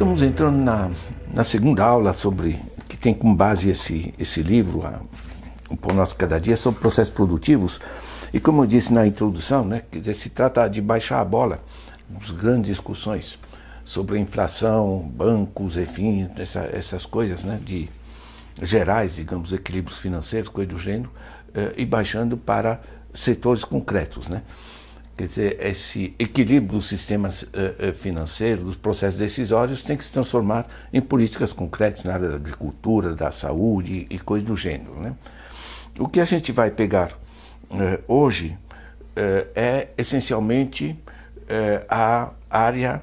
estamos entrando na, na segunda aula sobre que tem como base esse, esse livro, a, o Pão Nosso Cada Dia, sobre processos produtivos. E como eu disse na introdução, né, se trata de baixar a bola nas grandes discussões sobre inflação, bancos, enfim, essa, essas coisas né, de gerais, digamos, equilíbrios financeiros, coisa do gênero, eh, e baixando para setores concretos. Né? Quer dizer, esse equilíbrio dos sistemas uh, financeiros, dos processos decisórios, tem que se transformar em políticas concretas na área da agricultura, da saúde e coisas do gênero. Né? O que a gente vai pegar uh, hoje uh, é essencialmente a área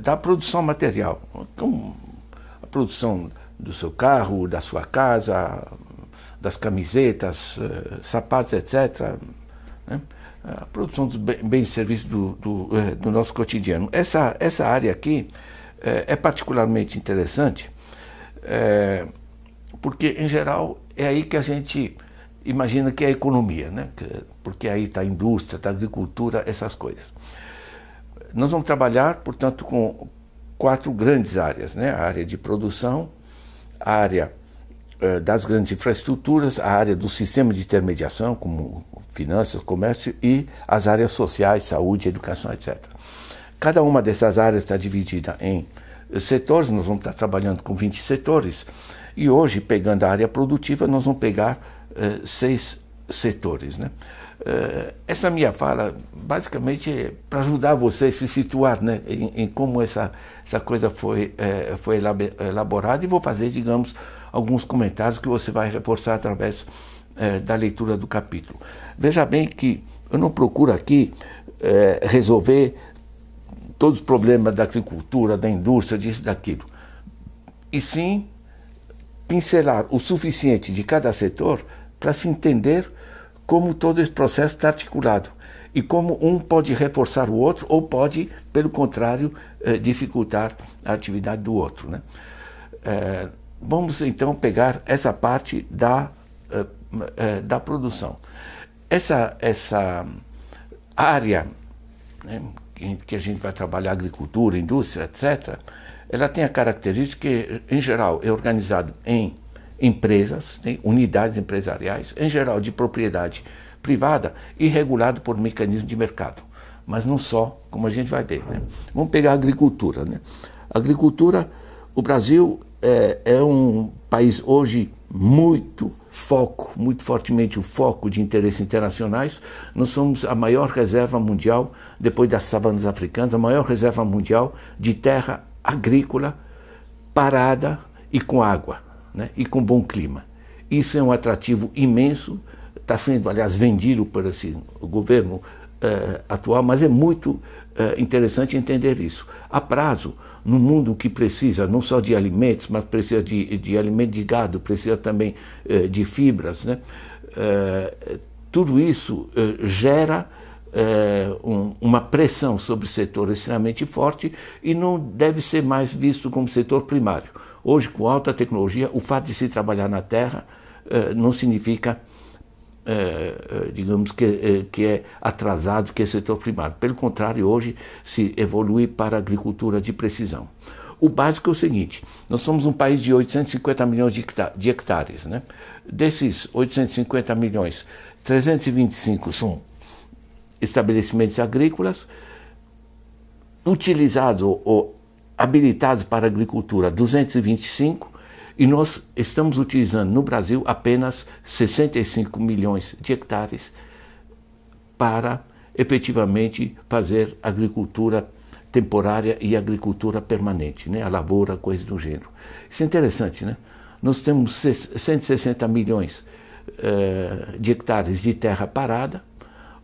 da produção material. Então, a produção do seu carro, da sua casa, das camisetas, sapatos, etc. Né? a produção dos bens e serviços do, do, é, do, nosso cotidiano. Essa, essa área aqui é, é particularmente interessante, é, porque, em geral, é aí que a gente imagina que é a economia, né? porque aí está a indústria, está a agricultura, essas coisas. Nós vamos trabalhar, portanto, com quatro grandes áreas: né? a área de produção, a área eh, das grandes infraestruturas, a área do sistema de intermediação, como finanças, comércio, e as áreas sociais, saúde, educação, etc. Cada uma dessas áreas está dividida em setores, nós vamos estar trabalhando com 20 setores, e hoje, pegando a área produtiva, nós vamos pegar eh, seis setores. Né? Eh, essa é minha fala basicamente é para ajudar você a se situar né, em, em como essa, essa coisa foi, eh, foi elaborada e vou fazer, digamos, alguns comentários que você vai reforçar através eh, da leitura do capítulo. Veja bem que eu não procuro aqui resolver todos os problemas da agricultura, da indústria, disso, daquilo, e sim pincelar o suficiente de cada setor para se entender como todo esse processo está articulado e como um pode reforçar o outro ou pode, pelo contrário, eh, dificultar a atividade do outro. Né? Eh, vamos então pegar essa parte da, eh, eh da produção. Essa, essa área né, em que a gente vai trabalhar agricultura, indústria, etc., ela tem a característica que, em geral, é organizado em empresas, né, unidades empresariais, em geral de propriedade privada e regulado por mecanismo de mercado. Mas não só, como a gente vai ver. Né? Vamos pegar a agricultura. Né? A agricultura, o Brasil é, é um país hoje muito foco, muito fortemente o foco de interesses internacionais. Nós somos a maior reserva mundial, depois das savanas africanas, a maior reserva mundial de terra agrícola parada e com água né, e com bom clima. Isso é um atrativo imenso, está sendo, aliás, vendido por o governo eh, atual, mas é muito eh, interessante entender isso. A prazo, num mundo que precisa não só de alimentos, mas precisa de, de alimento de gado, precisa também eh, de fibras, né? tudo isso gera um, uma pressão sobre o setor extremamente forte e não deve ser mais visto como setor primário Hoje, com alta tecnologia, o fato de se trabalhar na terra eh, não significa, eh, eh, digamos, que, eh, que é atrasado, que é setor primário. Pelo contrário, hoje se evolui para a agricultura de precisão. O básico é o seguinte: nós somos um país de 850 milhões de hectares. Né? Desses 850 milhões, 325 são estabelecimentos agrícolas utilizados ou, ou habilitados para agricultura 225 e nós estamos utilizando no Brasil apenas 65 milhões de hectares para efetivamente fazer agricultura temporária e agricultura permanente, né? a lavoura, coisa do gênero. Isso é interessante, né? Nós temos 160 milhões eh, de hectares de terra parada,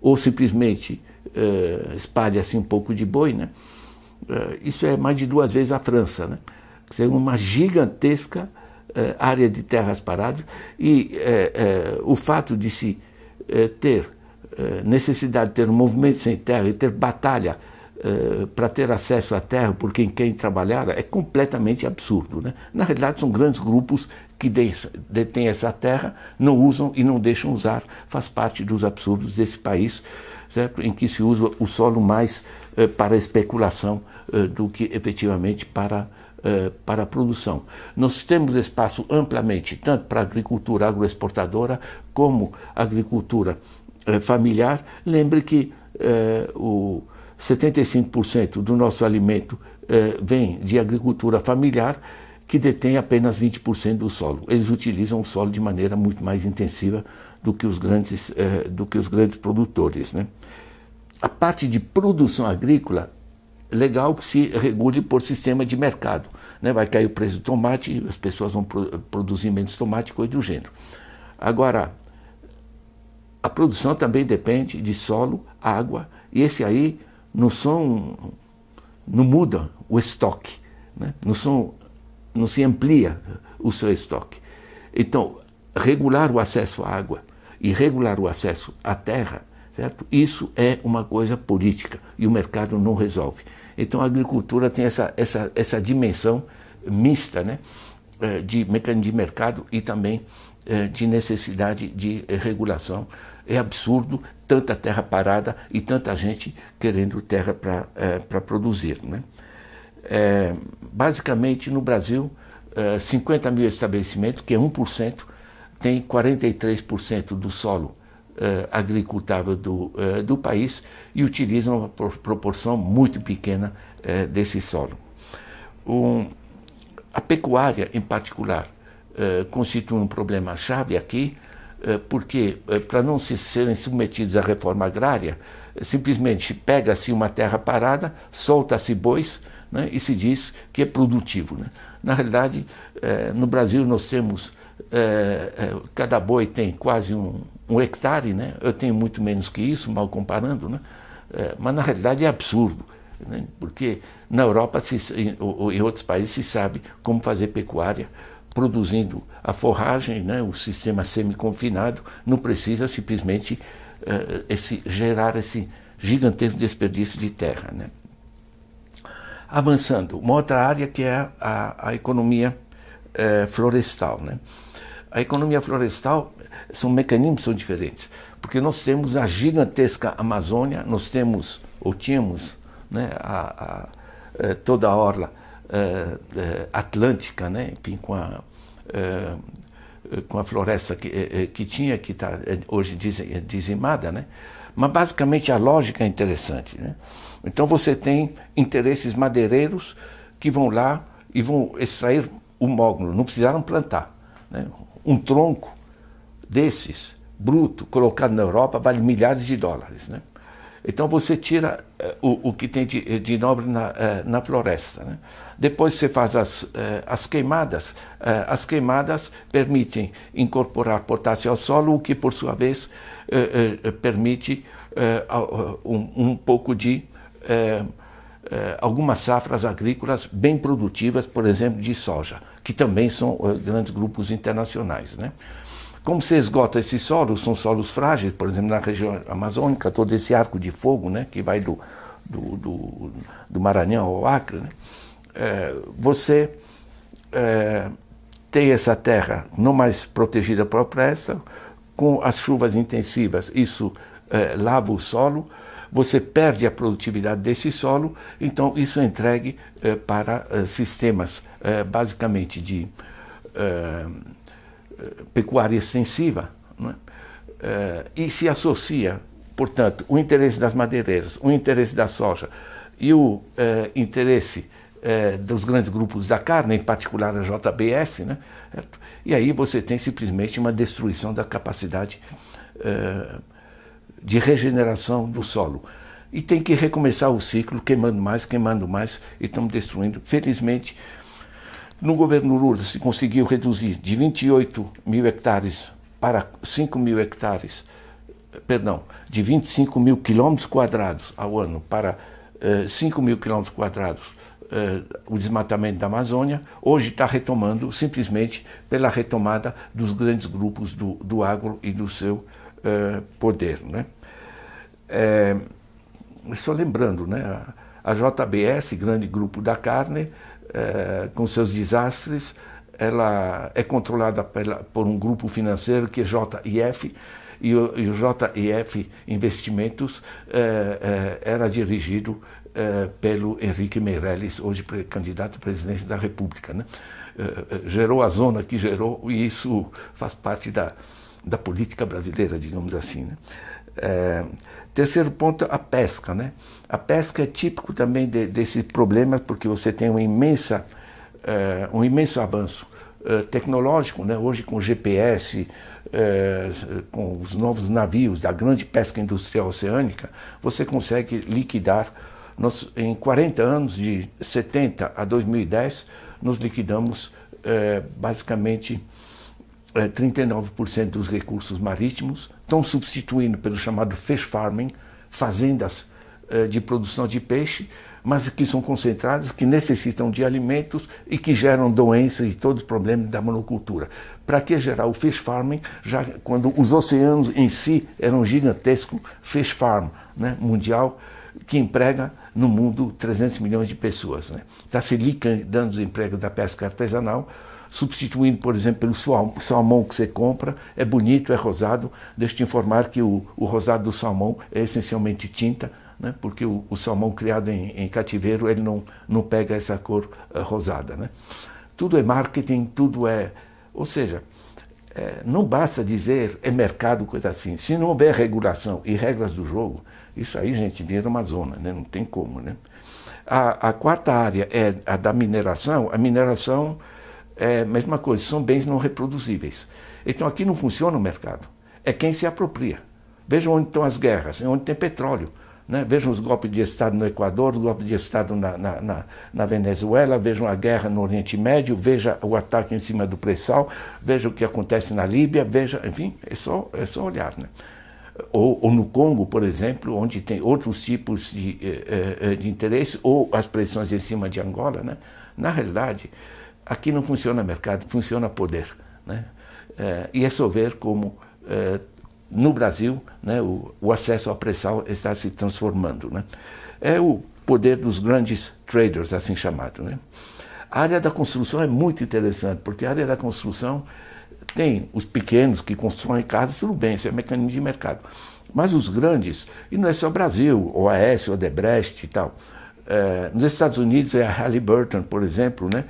ou simplesmente eh, espalha-se um pouco de boi, né? Eh, isso é mais de duas vezes a França, né? Tem uma gigantesca eh, área de terras paradas e eh, o fato de se ter necessidade de ter um movimento sem terra e ter batalha Uh, para ter acesso à terra por quem quer trabalhar é completamente absurdo. Né? Na realidade, são grandes grupos que detêm essa terra, não usam e não deixam usar. Faz parte dos absurdos desse país certo? em que se usa o solo mais eh, para especulação eh, do que efetivamente para, eh, para a produção. Nós temos espaço amplamente, tanto para a agricultura agroexportadora como agricultura eh, familiar. Lembre que eh, o 75% do nosso alimento eh, vem de agricultura familiar que detém apenas 20% do solo. Eles utilizam o solo de maneira muito mais intensiva do que os grandes, eh, do que os grandes produtores. Né? A parte de produção agrícola, legal que se regule por sistema de mercado. Né? Vai cair o preço do tomate, as pessoas vão pro, produzir menos tomate, coisa do gênero. Agora, a produção também depende de solo, água, e esse aí não são. não muda o estoque, né? não, são, não se amplia o seu estoque. Então, regular o acesso à água, e regular o acesso à terra, certo? isso é uma coisa política e o mercado não resolve. Então a agricultura tem essa, essa, essa dimensão mista né? É, de mecanismo de mercado e também é, de necessidade de é, regulação. É absurdo tanta terra parada e tanta gente querendo terra para produzir. Né? É, basicamente, no Brasil, 50 mil estabelecimentos, que é 1% tem 43% do solo eh, agricultável do, eh, do país e utilizam uma proporção muito pequena eh, desse solo. Um, a pecuária, em particular, constitui um problema-chave aqui, porque para não se serem submetidos à reforma agrária, simplesmente pega-se uma terra parada, solta-se bois né, e se diz que é produtivo. Né? Na realidade, no Brasil nós temos é, é, cada boi tem quase um, um, hectare, né? eu tenho muito menos que isso, mal comparando, né? É, mas na realidade é absurdo, né? porque na Europa se, em, ou em outros países se sabe como fazer pecuária, produzindo a forragem, né? o sistema semi-confinado, não precisa simplesmente é, esse, gerar esse gigantesco desperdício de terra. Né? Avançando, uma outra área que é a, a economia é, florestal. Né? A economia florestal são mecanismos são diferentes, porque nós temos a gigantesca Amazônia, nós temos ou tínhamos né, a, a, eh, toda a orla eh, eh, atlântica, né, enfim, com a com a floresta que, que tinha, que está hoje dizimada, né? Mas basicamente a lógica é interessante, né? Então você tem interesses madeireiros que vão lá e vão extrair o mogno, não precisaram plantar, né? Um tronco desses, bruto, colocado na Europa, vale milhares de dólares. Né? Então você tira eh, o, o, que tem de, eh, de nobre na, eh, na floresta. Né? Depois você faz as, as queimadas. as queimadas permitem incorporar potássio ao solo, o que por sua vez permite um, um, pouco de eh, algumas safras agrícolas bem produtivas, por exemplo, de soja, que também são eh, grandes grupos internacionais. Né? Como se esgota esses solos, são solos frágeis, por exemplo, na região amazônica, todo esse arco de fogo né, que vai do, do, do, do Maranhão ao Acre, né? eh, você eh, tem essa terra não mais protegida por pressa, com as chuvas intensivas, isso eh, lava o solo, você perde a produtividade desse solo, então isso é entregue eh, para eh, sistemas eh, basicamente de pecuária extensiva né? e se associa, portanto, o interesse das madeireiras, o interesse da soja e o interesse dos grandes grupos da carne, em particular a JBS, né? e aí você tem simplesmente uma destruição da capacidade de regeneração do solo. E tem que recomeçar o ciclo, queimando mais, queimando mais, e estamos destruindo. Felizmente, no governo Lula se conseguiu reduzir de 28 mil hectares para 5 mil hectares, perdão, de 25 mil quilômetros quadrados ao ano para eh, 5 mil quilômetros quadrados eh, o desmatamento da Amazônia, hoje está retomando simplesmente pela retomada dos grandes grupos do, do agro e do seu eh, poder. Né? É, só lembrando, né, a, JBS, Grande Grupo da Carne, eh, com seus desastres, ela é controlada pela, por um grupo financeiro que é JIF, e o, e o JIF Investimentos era dirigido pelo Henrique Meirelles, hoje candidato à presidência da República. Né? gerou a zona que gerou, e isso faz parte da, da política brasileira, digamos assim. Né? É, terceiro ponto, a pesca. Né? A pesca é típico também de, desses problemas, porque você tem uma imensa, é, um imenso avanço é, tecnológico, né? hoje com GPS, é, com os novos navios da grande pesca industrial oceânica, você consegue liquidar. Nós, em 40 anos, de 70 a 2010, nós liquidamos é, basicamente 39% eh, dos recursos marítimos, estão substituindo pelo chamado fish farming, fazendas eh, de produção de peixe, mas que são concentradas, que necessitam de alimentos e que geram doenças e todos os problemas da monocultura. Para que gerar o fish farming, já quando os oceanos em si eram gigantescos, gigantesco fish farm né, mundial, que emprega no mundo 300 milhões de pessoas. Né. Está né? se liquidando os empregos da pesca artesanal, substituindo, por exemplo, pelo salmão que você compra, é bonito, é rosado. Deixa eu te informar que o, o rosado do salmão é essencialmente tinta, né? porque o, o salmão criado em, em, cativeiro ele não, não pega essa cor eh, rosada. Né? Tudo é marketing, tudo é. Ou seja, é, não basta dizer é mercado, coisa assim. Se não houver regulação e regras do jogo, isso aí, gente, vira uma zona, né? não tem como. Né? A, a quarta área é a da mineração. A mineração é mesma coisa, são bens não reproduzíveis. Então aqui não funciona o mercado, é quem se apropria. Vejam onde estão as guerras, é onde tem petróleo. Né? Vejam os golpes de Estado no Equador, os golpes de Estado na, na, na, na Venezuela, vejam a guerra no Oriente Médio, veja o ataque em cima do pré-sal, veja o que acontece na Líbia, veja, enfim, é só, é só olhar. Né? Ou, ou, no Congo, por exemplo, onde tem outros tipos de, eh, eh, eh, de interesse, ou as pressões em cima de Angola. Né? Na realidade, Aqui não funciona mercado, funciona poder. Né? É, e é só ver como é, no Brasil né, o, o, acesso ao pré-sal está se transformando. Né? É o poder dos grandes traders, assim chamado. Né? A área da construção é muito interessante, porque a área da construção tem os pequenos que constroem casas, tudo bem, isso é mecanismo de mercado. Mas os grandes, e não é só Brasil, OAS, Odebrecht e tal. É, nos Estados Unidos é a Halliburton, por exemplo, né?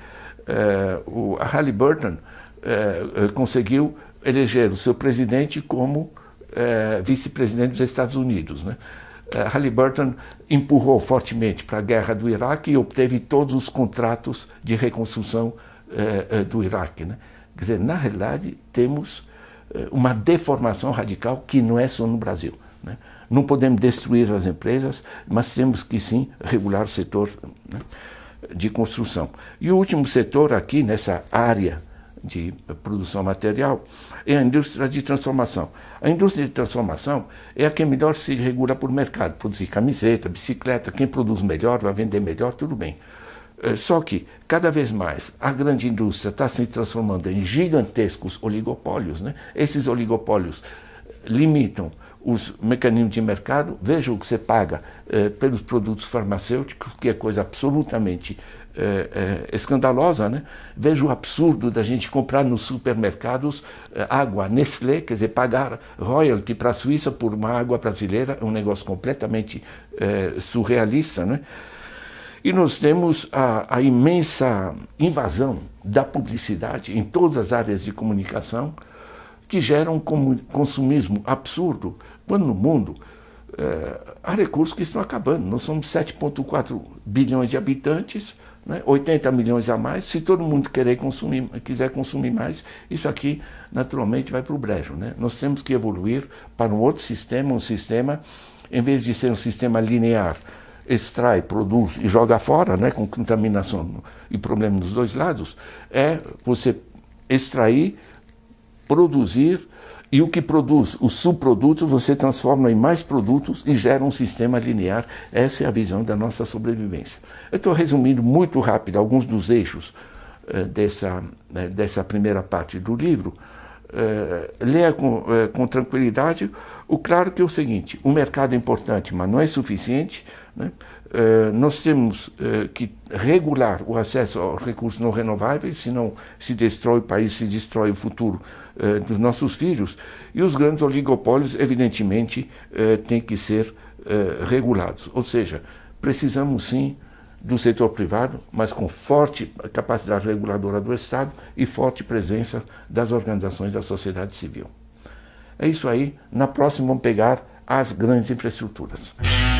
é, o, a Halliburton é, é, conseguiu eleger o seu presidente como é, vice-presidente dos Estados Unidos. Né? É, Halliburton empurrou fortemente para a guerra do Iraque e obteve todos os contratos de reconstrução é, do Iraque. Né? Quer dizer, na realidade, temos uma deformação radical que não é só no Brasil. Né? Não podemos destruir as empresas, mas temos que sim regular o setor. Né? de construção. E o último setor aqui nessa área de produção material é a indústria de transformação. A indústria de transformação é a que melhor se regula por mercado, produzir camiseta, bicicleta, quem produz melhor vai vender melhor, tudo bem. Eh, só que, cada vez mais, a grande indústria está se transformando em gigantescos oligopólios. Né? Esses oligopólios limitam os mecanismos de mercado, veja o que você paga eh, pelos produtos farmacêuticos, que é coisa absolutamente eh, eh, escandalosa, né? Veja o absurdo da gente comprar nos supermercados eh, água Nestlé, quer dizer, pagar royalty para a Suíça por uma água brasileira, é um negócio completamente eh, surrealista, né? E nós temos a, a, imensa invasão da publicidade em todas as áreas de comunicação, que geram um consumismo absurdo, quando no mundo é, há recursos que estão acabando. Nós somos 7,4 bilhões de habitantes, né, 80 milhões a mais. Se todo mundo querer consumir, quiser consumir mais, isso aqui naturalmente vai para o brejo. Né? Nós temos que evoluir para um outro sistema, um sistema, em vez de ser um sistema linear, extrai, produz e joga fora, né, com contaminação e problema dos dois lados, é você extrair, produzir e o que produz, os subprodutos, você transforma em mais produtos e gera um sistema linear. Essa é a visão da nossa sobrevivência. Eu estou resumindo muito rápido alguns dos eixos eh, dessa, né, dessa primeira parte do livro. Eh, leia com, eh, com, tranquilidade. O claro que é o seguinte: o mercado é importante, mas não é suficiente. Né? Eh, nós temos eh, que regular o acesso aos recursos não renováveis, senão se destrói o país, se destrói o futuro eh, dos nossos filhos. E os grandes oligopólios, evidentemente, têm que ser regulados. Ou seja, precisamos sim do setor privado, mas com forte capacidade reguladora do Estado e forte presença das organizações da sociedade civil. É isso aí. Na próxima vamos pegar as grandes infraestruturas.